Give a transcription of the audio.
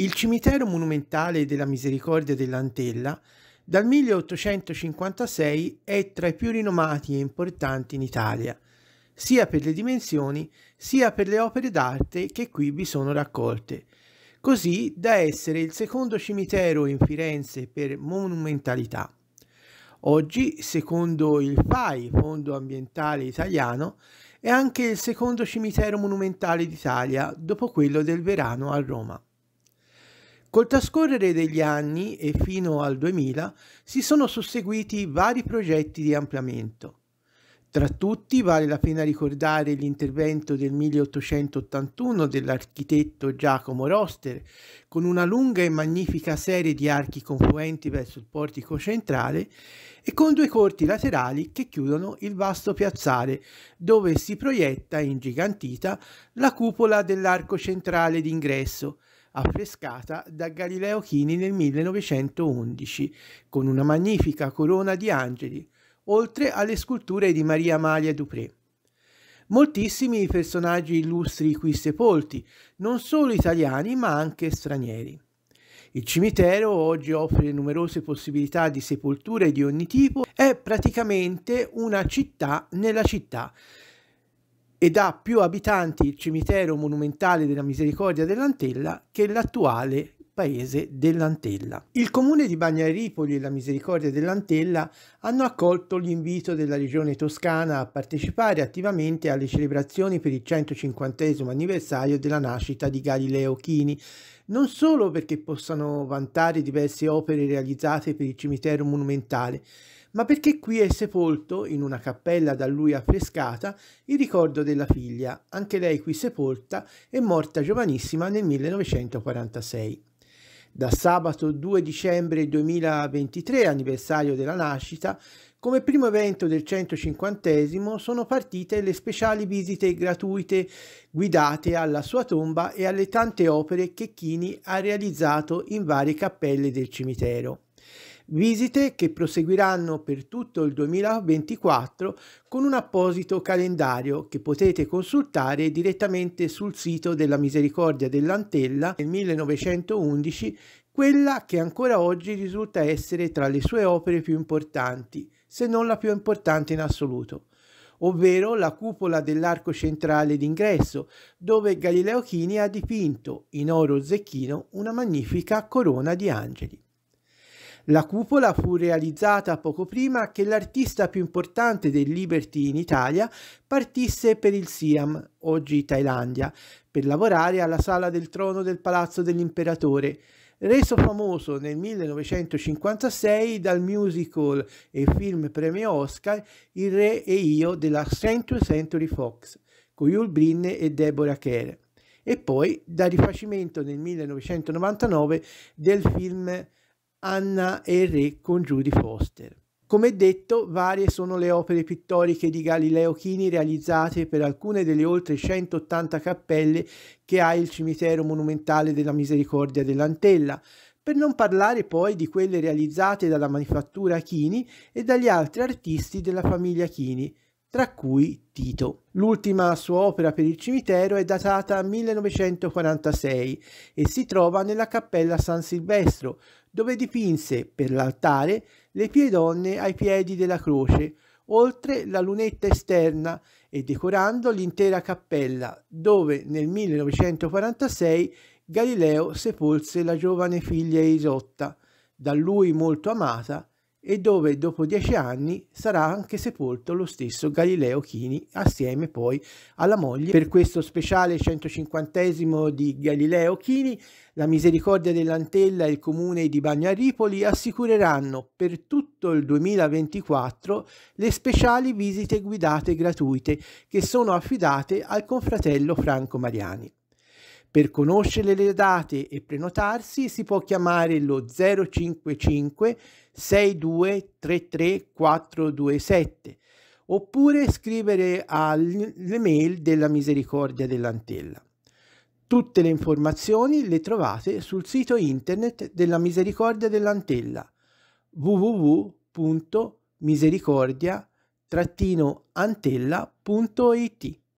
Il cimitero monumentale della Misericordia dell'Antella dal 1856 è tra i più rinomati e importanti in Italia, sia per le dimensioni sia per le opere d'arte che qui vi sono raccolte, così da essere il secondo cimitero in Firenze per monumentalità. Oggi, secondo il FAI, Fondo Ambientale Italiano, è anche il secondo cimitero monumentale d'Italia dopo quello del Verano a Roma. Col trascorrere degli anni e fino al 2000 si sono susseguiti vari progetti di ampliamento. Tra tutti vale la pena ricordare l'intervento del 1881 dell'architetto Giacomo Roster con una lunga e magnifica serie di archi confluenti verso il portico centrale e con due corti laterali che chiudono il vasto piazzale dove si proietta ingigantita la cupola dell'arco centrale d'ingresso affrescata da Galileo Chini nel 1911, con una magnifica corona di angeli, oltre alle sculture di Maria Amalia Dupré. Moltissimi i personaggi illustri qui sepolti, non solo italiani ma anche stranieri. Il cimitero oggi offre numerose possibilità di sepolture di ogni tipo, è praticamente una città nella città, ed ha più abitanti il cimitero monumentale della Misericordia dell'Antella che l'attuale paese dell'Antella. Il comune di Bagnaripoli e la Misericordia dell'Antella hanno accolto l'invito della regione toscana a partecipare attivamente alle celebrazioni per il 150 anniversario della nascita di Galileo Chini, non solo perché possano vantare diverse opere realizzate per il cimitero monumentale, ma perché qui è sepolto, in una cappella da lui affrescata, il ricordo della figlia, anche lei qui sepolta e morta giovanissima nel 1946. Da sabato 2 dicembre 2023, anniversario della nascita, come primo evento del 150 sono partite le speciali visite gratuite guidate alla sua tomba e alle tante opere che Chini ha realizzato in varie cappelle del cimitero visite che proseguiranno per tutto il 2024 con un apposito calendario che potete consultare direttamente sul sito della Misericordia dell'Antella nel 1911, quella che ancora oggi risulta essere tra le sue opere più importanti, se non la più importante in assoluto ovvero la cupola dell'arco centrale d'ingresso, dove Galileo Chini ha dipinto in oro zecchino una magnifica corona di angeli. La cupola fu realizzata poco prima che l'artista più importante del Liberty in Italia partisse per il Siam, oggi Thailandia, per lavorare alla sala del trono del Palazzo dell'Imperatore. Reso famoso nel 1956 dal musical e film premio Oscar Il re e io della 20 Century Fox con Yul Brynne e Deborah Kerr e poi dal rifacimento nel 1999 del film Anna e il re con Judy Foster. Come detto, varie sono le opere pittoriche di Galileo Chini realizzate per alcune delle oltre 180 cappelle che ha il cimitero monumentale della Misericordia dell'Antella, per non parlare poi di quelle realizzate dalla manifattura Chini e dagli altri artisti della famiglia Chini, tra cui Tito. L'ultima sua opera per il cimitero è datata 1946 e si trova nella cappella San Silvestro, dove dipinse per l'altare le pie donne ai piedi della croce, oltre la lunetta esterna e decorando l'intera cappella, dove nel 1946 Galileo sepolse la giovane figlia Isotta, da lui molto amata e dove dopo dieci anni sarà anche sepolto lo stesso Galileo Chini assieme poi alla moglie. Per questo speciale 150 di Galileo Chini, la Misericordia dell'Antella e il Comune di Bagnaripoli assicureranno per tutto il 2024 le speciali visite guidate gratuite che sono affidate al confratello Franco Mariani. Per conoscere le date e prenotarsi si può chiamare lo 055 62 33 427 oppure scrivere all'email della Misericordia dell'Antella. Tutte le informazioni le trovate sul sito internet della Misericordia dell'Antella www.misericordia-antella.it